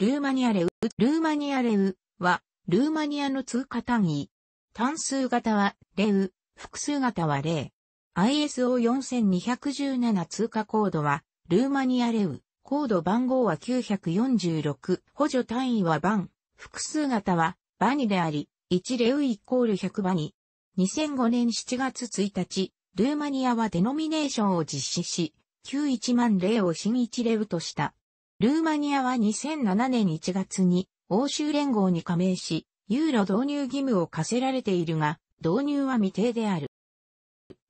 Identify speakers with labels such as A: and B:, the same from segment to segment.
A: ルーマニアレウ、ルーマニアレウは、ルーマニアの通貨単位。単数型は、レウ、複数型はレー。ISO4217 通貨コードは、ルーマニアレウ。コード番号は946。補助単位はバン。複数型は、バニであり、1レウイコール100バニ。2005年7月1日、ルーマニアはデノミネーションを実施し、91万レウを新1レウとした。ルーマニアは2007年1月に欧州連合に加盟し、ユーロ導入義務を課せられているが、導入は未定である。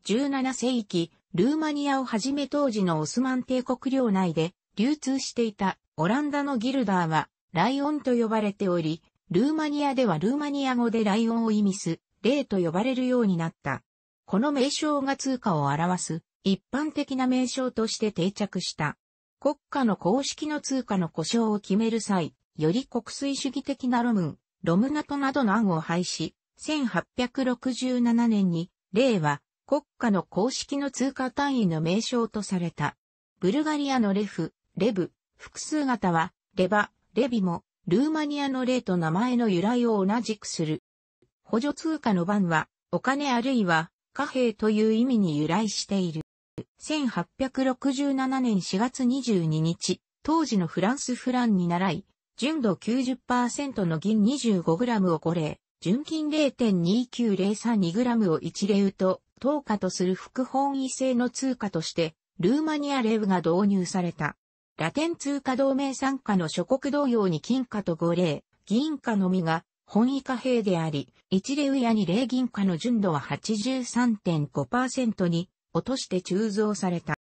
A: 17世紀、ルーマニアをはじめ当時のオスマン帝国領内で流通していたオランダのギルダーはライオンと呼ばれており、ルーマニアではルーマニア語でライオンを意味す、レイと呼ばれるようになった。この名称が通貨を表す一般的な名称として定着した。国家の公式の通貨の故障を決める際、より国粋主義的なロムン、ロムナトなどの案を廃止、1867年に、令和、国家の公式の通貨単位の名称とされた。ブルガリアのレフ、レブ、複数型は、レバ、レビも、ルーマニアの例と名前の由来を同じくする。補助通貨の番は、お金あるいは、貨幣という意味に由来している。1867年4月22日、当時のフランスフランに習い、純度90%の銀 25g を5例、純金 0.29032g を1レウと、等価とする副本位制の通貨として、ルーマニアレウが導入された。ラテン通貨同盟参加の諸国同様に金貨と5例、銀貨のみが本位貨幣であり、1例ウや2レ銀貨の純度は83.5%に落として鋳造された。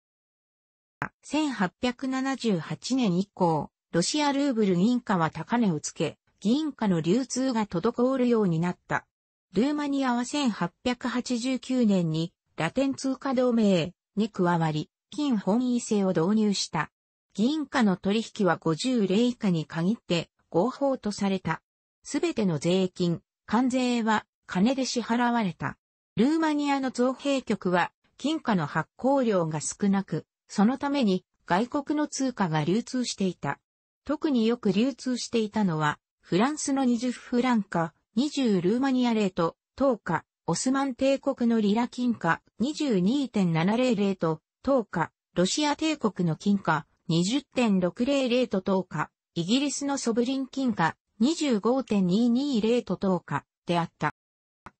A: 1878年以降、ロシアルーブル銀貨は高値をつけ、銀貨の流通が滞るようになった。ルーマニアは1889年にラテン通貨同盟に加わり、金本位制を導入した。銀貨の取引は50例以下に限って合法とされた。すべての税金、関税は金で支払われた。ルーマニアの造幣局は金貨の発行量が少なく、そのために外国の通貨が流通していた。特によく流通していたのは、フランスの20フランカ、20ルーマニアレート、10日、オスマン帝国のリラ金貨22.700と10日、ロシア帝国の金貨20.600と10日、イギリスのソブリン金貨25.220と10日であった。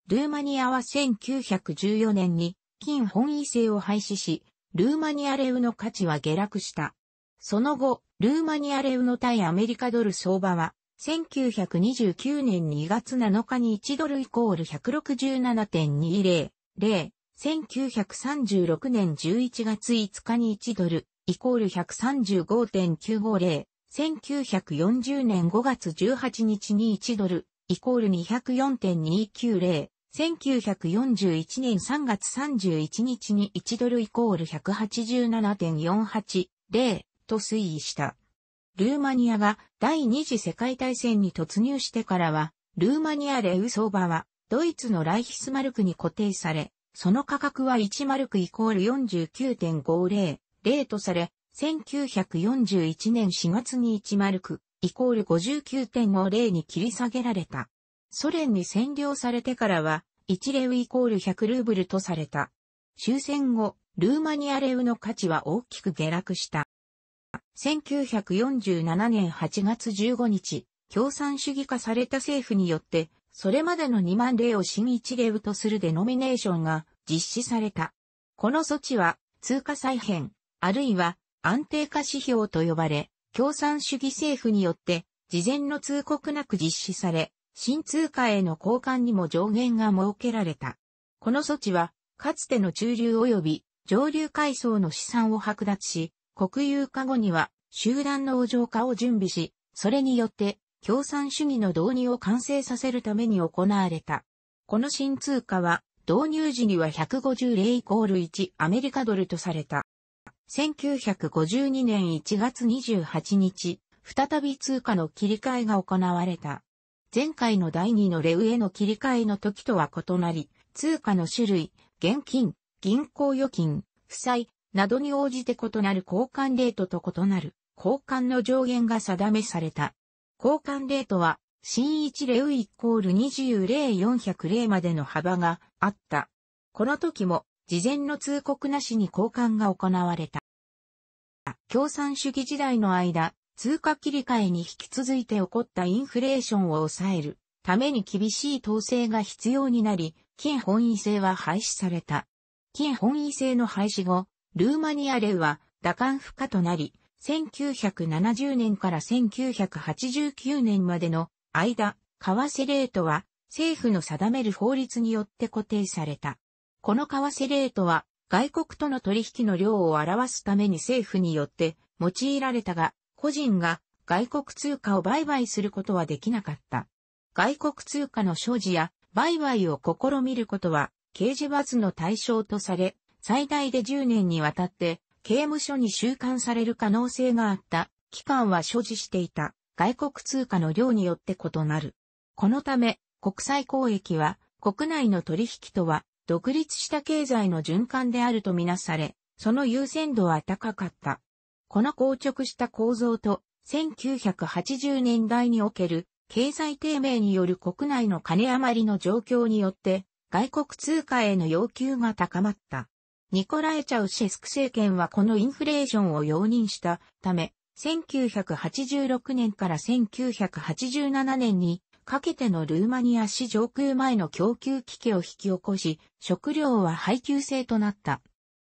A: ルーマニアは1914年に金本位制を廃止し、ルーマニアレウの価値は下落した。その後、ルーマニアレウの対アメリカドル相場は、1929年2月7日に1ドルイコール167.20、0、1936年11月5日に1ドル、イコール135.950、1940年5月18日に1ドル、イコール204.290、1941年3月31日に1ドルイコール187.480と推移した。ルーマニアが第二次世界大戦に突入してからは、ルーマニアレウーバはドイツのライヒスマルクに固定され、その価格は1マルクイコール49.50、0とされ、1941年4月に1マルクイコール59.50に切り下げられた。ソ連に占領されてからは、1レウイコール100ルーブルとされた。終戦後、ルーマニアレウの価値は大きく下落した。1947年8月15日、共産主義化された政府によって、それまでの2万例を新1例ウとするデノミネーションが実施された。この措置は、通貨再編、あるいは安定化指標と呼ばれ、共産主義政府によって、事前の通告なく実施され、新通貨への交換にも上限が設けられた。この措置は、かつての中流及び上流階層の資産を剥奪し、国有化後には集団の場化を準備し、それによって共産主義の導入を完成させるために行われた。この新通貨は、導入時には150例イコール1アメリカドルとされた。1952年1月28日、再び通貨の切り替えが行われた。前回の第2のレウへの切り替えの時とは異なり、通貨の種類、現金、銀行預金、負債、などに応じて異なる交換レートと異なる交換の上限が定めされた。交換レートは、新1レウイコール20例400までの幅があった。この時も、事前の通告なしに交換が行われた。共産主義時代の間、通貨切り替えに引き続いて起こったインフレーションを抑えるために厳しい統制が必要になり、金本位制は廃止された。金本位制の廃止後、ルーマニアレウは打艦不可となり、1970年から1989年までの間、為替レートは政府の定める法律によって固定された。この為替レートは外国との取引の量を表すために政府によって用いられたが、個人が外国通貨を売買することはできなかった。外国通貨の所持や売買を試みることは刑事罰の対象とされ、最大で10年にわたって刑務所に収監される可能性があった期間は所持していた外国通貨の量によって異なる。このため国際交易は国内の取引とは独立した経済の循環であるとみなされ、その優先度は高かった。この硬直した構造と、1980年代における経済低迷による国内の金余りの状況によって、外国通貨への要求が高まった。ニコラエ・チャウシェスク政権はこのインフレーションを容認したため、1986年から1987年にかけてのルーマニア市上空前の供給危機を引き起こし、食料は配給制となった。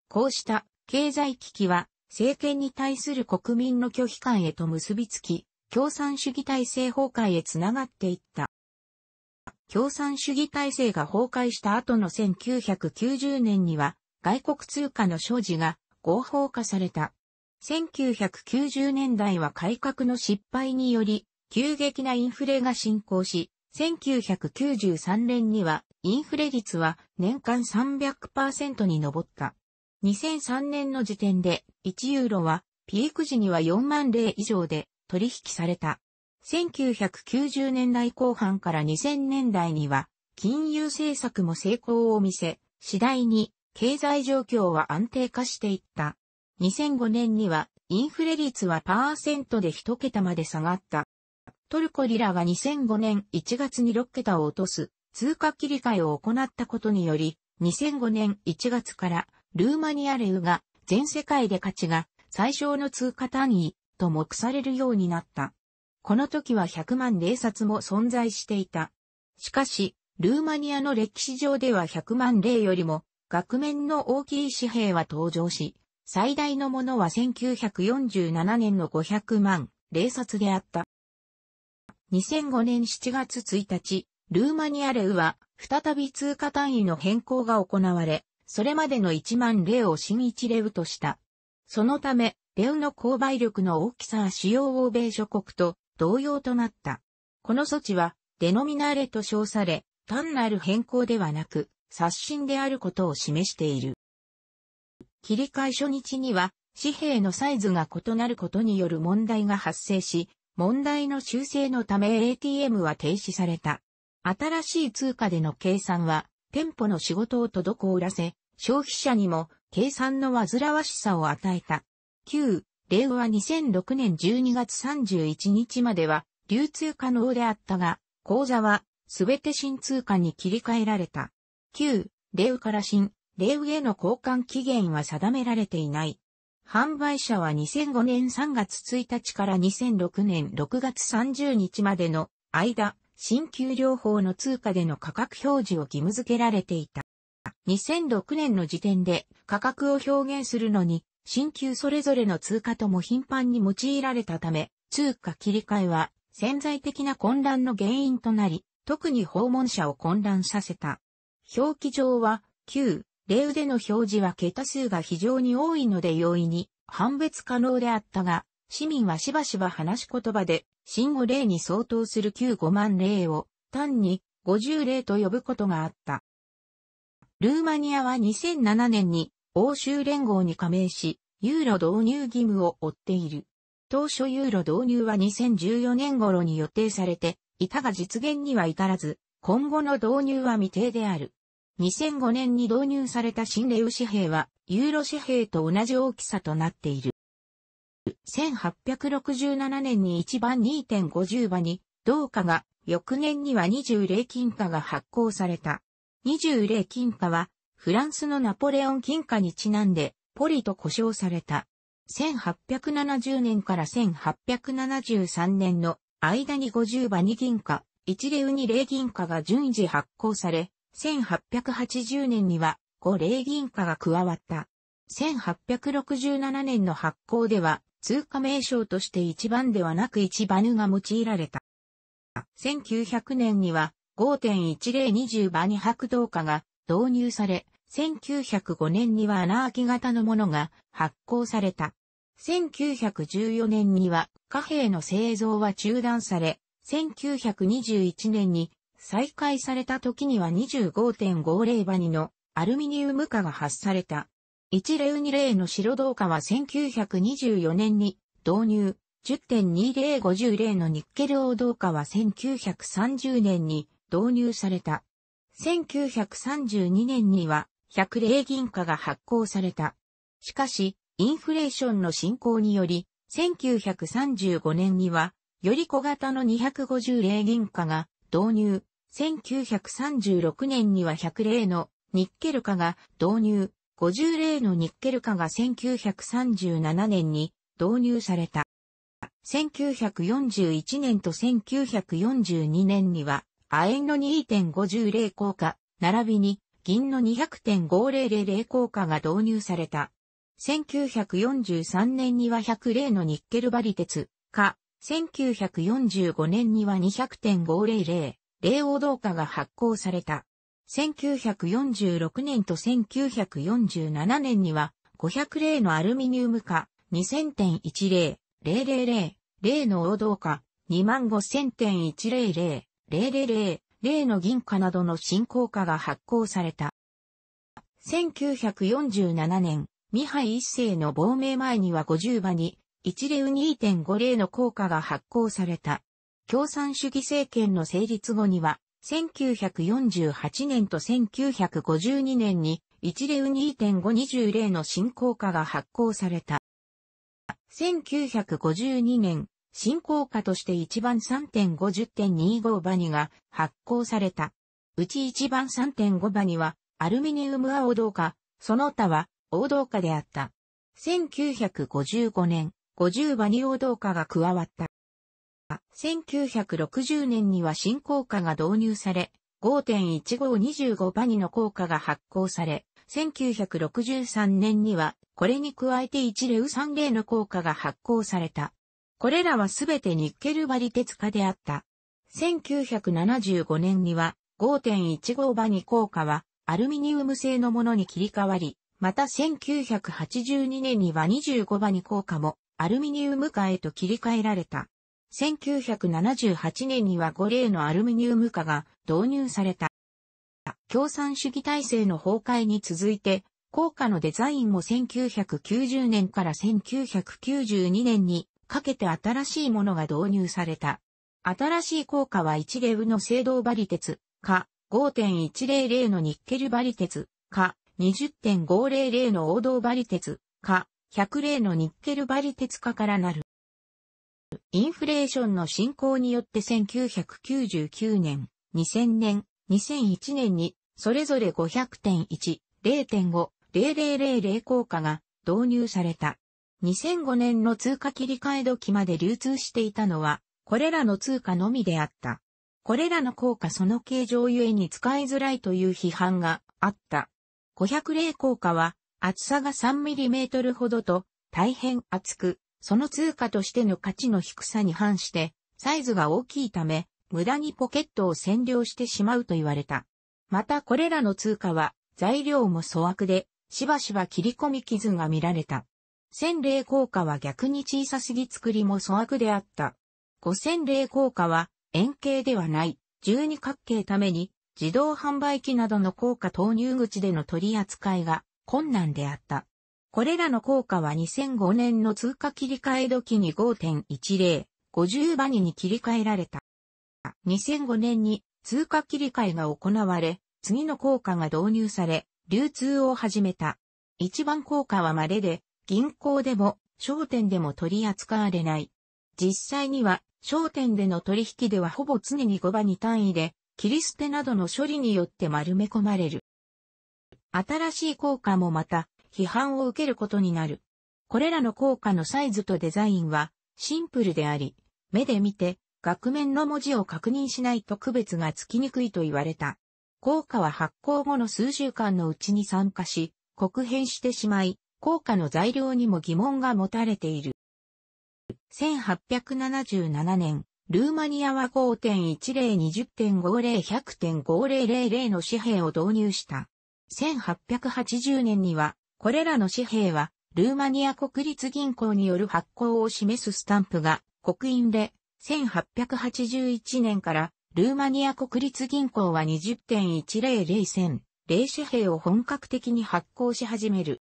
A: こうした経済危機は政権に対する国民の拒否感へと結びつき、共産主義体制崩壊へつながっていった。共産主義体制が崩壊した後の1990年には、外国通貨の所持が合法化された。1990年代は改革の失敗により、急激なインフレが進行し、1993年にはインフレ率は年間300%に上った。2003年の時点で1ユーロはピーク時には4万例以上で取引された。1990年代後半から2000年代には金融政策も成功を見せ、次第に経済状況は安定化していった。2005年にはインフレ率はパーセントで1桁まで下がった。トルコリラが2005年1月に6桁を落とす通貨切り替えを行ったことにより、2005年1月からルーマニアレウが全世界で価値が最小の通貨単位と目されるようになった。この時は100万霊札も存在していた。しかし、ルーマニアの歴史上では100万霊よりも額面の大きい紙幣は登場し、最大のものは1947年の500万霊札であった。2005年7月1日、ルーマニアレウは再び通貨単位の変更が行われ、それまでの1万例を新1レウとした。そのため、レウの購買力の大きさは主要欧米諸国と同様となった。この措置は、デノミナーレと称され、単なる変更ではなく、刷新であることを示している。切り替え初日には、紙幣のサイズが異なることによる問題が発生し、問題の修正のため ATM は停止された。新しい通貨での計算は、店舗の仕事を滞らせ、消費者にも計算の煩わしさを与えた。旧、令和2006年12月31日までは流通可能であったが、口座はすべて新通貨に切り替えられた。旧、令和から新、令和への交換期限は定められていない。販売者は2005年3月1日から2006年6月30日までの間、新給料法の通貨での価格表示を義務付けられていた。2006年の時点で価格を表現するのに、新旧それぞれの通貨とも頻繁に用いられたため、通貨切り替えは潜在的な混乱の原因となり、特に訪問者を混乱させた。表記上は、旧、例腕の表示は桁数が非常に多いので容易に判別可能であったが、市民はしばしば話し言葉で、新語例に相当する旧5万例を単に50例と呼ぶことがあった。ルーマニアは2007年に欧州連合に加盟し、ユーロ導入義務を負っている。当初ユーロ導入は2014年頃に予定されて、いたが実現には至らず、今後の導入は未定である。2005年に導入された新レウ紙幣は、ユーロ紙幣と同じ大きさとなっている。1867年に1番2.50馬に、同価が、翌年には20礼金貨が発行された。20例金貨は、フランスのナポレオン金貨にちなんで、ポリと呼称された。1870年から1873年の間に50羽2銀貨、1例2例銀貨が順次発行され、1880年には5例銀貨が加わった。1867年の発行では、通貨名称として一番ではなく一バヌが用いられた。1900年には、5.1020馬に白銅貨が導入され、1905年には穴開き型のものが発行された。1914年には貨幣の製造は中断され、1921年に再開された時には25.50バニのアルミニウム化が発された。一例二例の白銅貨は1924年に導入、10.2050例のニッケル王銅貨は1930年に導入された。1932年には100例銀貨が発行された。しかし、インフレーションの進行により、1935年には、より小型の250例銀貨が導入、1936年には100例のニッケル化が導入、50例のニッケル化が1937年に導入された。1941年と1942年には亜鉛の2.50零硬化、並びに銀の200.500零硬化が導入された。1943年には100例のニッケルバリ鉄化、1945年には200.500零王銅化が発行された。1946年と1947年には500例のアルミニウム化、2000.10、000、0の王道化、25000.100、000、の銀貨などの新硬貨が発行された。1947年、ミハイ一世の亡命前には50場に、一流2.50の硬貨が発行された。共産主義政権の成立後には、1948年と1952年に、一流2.520例の新硬貨が発行された。1952年、新硬貨として一番3.50.25バニが発行された。うち一番3.5バニはアルミニウムオ王道カ、その他は王道カであった。1955年、50バニ王道カが加わった。1960年には新効果が導入され、5.1525バニの効果が発行され、1963年にはこれに加えて1レウ3例の効果が発行された。これらはすべてニッケル割鉄化であった。1975年には5.15馬に硬貨はアルミニウム製のものに切り替わり、また1982年には25馬に硬貨もアルミニウム化へと切り替えられた。1978年には5例のアルミニウム化が導入された。共産主義体制の崩壊に続いて、硬貨のデザインも1990年から1992年にかけて新しいものが導入された。新しい効果は一ブの青銅バリ鉄、か、5.100のニッケルバリ鉄、か、20.500の黄銅バリ鉄、か、100例のニッケルバリ鉄化からなる。インフレーションの進行によって1999年、2000年、2001年に、それぞれ500.1、0.5、0000効果が導入された。2005年の通貨切り替え時まで流通していたのは、これらの通貨のみであった。これらの効果その形状ゆえに使いづらいという批判があった。500例効果は、厚さが 3mm ほどと、大変厚く、その通貨としての価値の低さに反して、サイズが大きいため、無駄にポケットを占領してしまうと言われた。またこれらの通貨は、材料も粗悪で、しばしば切り込み傷が見られた。千例効果は逆に小さすぎ作りも粗悪であった。五千例効果は円形ではない、十二角形ために自動販売機などの効果投入口での取り扱いが困難であった。これらの効果は2005年の通貨切り替え時に5.10、50バニに切り替えられた。2005年に通貨切り替えが行われ、次の効果が導入され、流通を始めた。一番効果は稀で、銀行でも商店でも取り扱われない。実際には商店での取引ではほぼ常に5場に単位で、切り捨てなどの処理によって丸め込まれる。新しい効果もまた批判を受けることになる。これらの効果のサイズとデザインはシンプルであり、目で見て額面の文字を確認しないと区別がつきにくいと言われた。効果は発行後の数週間のうちに参加し、黒変してしまい、効果の材料にも疑問が持たれている。1877年、ルーマニアは5 1 0 2 0 5 0 1 0 0 5 0 0 0の紙幣を導入した。1880年には、これらの紙幣は、ルーマニア国立銀行による発行を示すスタンプが国印で、1881年からルーマニア国立銀行は20.100銭、0紙幣を本格的に発行し始める。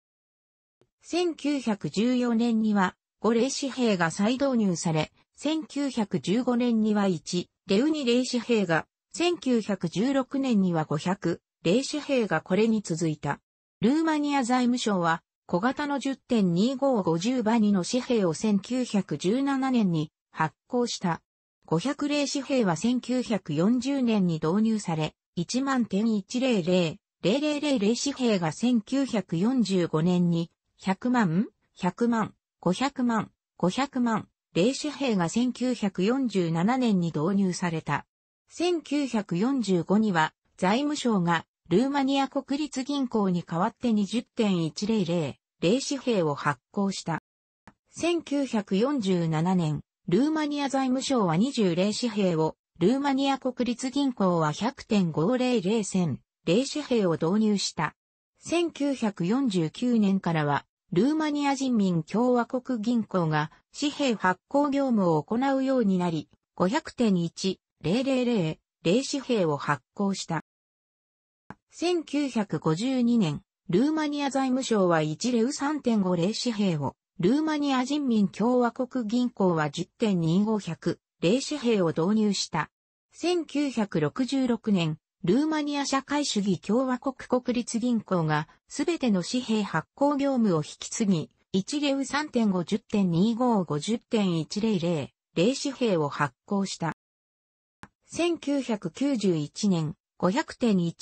A: 1914年には5霊紙幣が再導入され、1915年には1、レウニ霊紙幣が、1916年には500、霊紙幣がこれに続いた。ルーマニア財務省は、小型の10.2550バニの紙幣を1917年に発行した。500例紙幣は1940年に導入され、1万点100、000例紙幣が1945年に100万、100万、500万、500万、霊紙幣が1947年に導入された。1945には財務省がルーマニア国立銀行に代わって20.100零紙幣を発行した。1947年、ルーマニア財務省は20零紙幣を、ルーマニア国立銀行は100.500銭、霊紙幣を導入した。1949年からは、ルーマニア人民共和国銀行が紙幣発行業務を行うようになり、500.1000紙幣を発行した。1952年、ルーマニア財務省は1レウ3.50紙幣を、ルーマニア人民共和国銀行は10.2500紙幣を導入した。1966年、ルーマニア社会主義共和国国立銀行が、すべての紙幣発行業務を引き継ぎ、1レウ3.510.2550.100、0紙幣を発行した。1991年5 0 0 1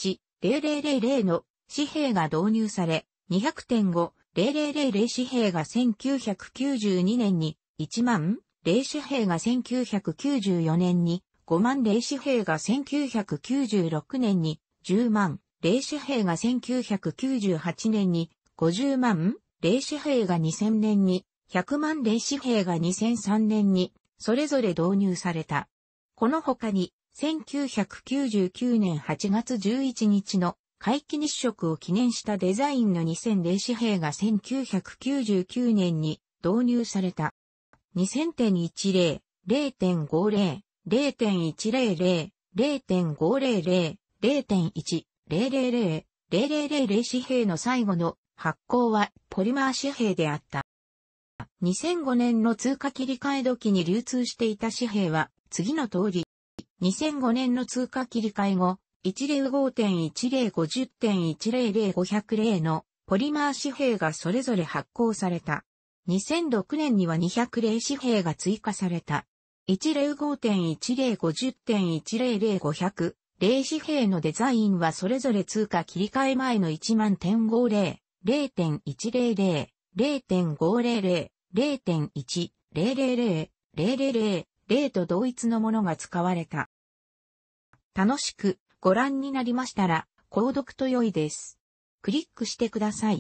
A: 0 0 0の紙幣が導入され、200.5、0000紙幣が1992年に1万、0紙幣が1994年に5万霊士兵が1996年に10万、霊士兵が1998年に50万、霊士兵が2000年に100万霊士兵が2003年にそれぞれ導入された。この他に1999年8月11日の皆既日食を記念したデザインの2000霊士兵が1999年に導入された。2000.10、0.50、0.100、0.500、0.1、000、0000紙幣の最後の発行はポリマー紙幣であった。2005年の通貨切り替え時に流通していた紙幣は次の通り。2005年の通貨切り替え後、105.10.10.1000500のポリマー紙幣がそれぞれ発行された。2006年には200例紙幣が追加された。105.1050.1000500、零紙幣のデザインはそれぞれ通貨切り替え前の1万点50、0.100、0.500、0.1、000、000、0と同一のものが使われた。楽しくご覧になりましたら、購読と良いです。クリックしてください。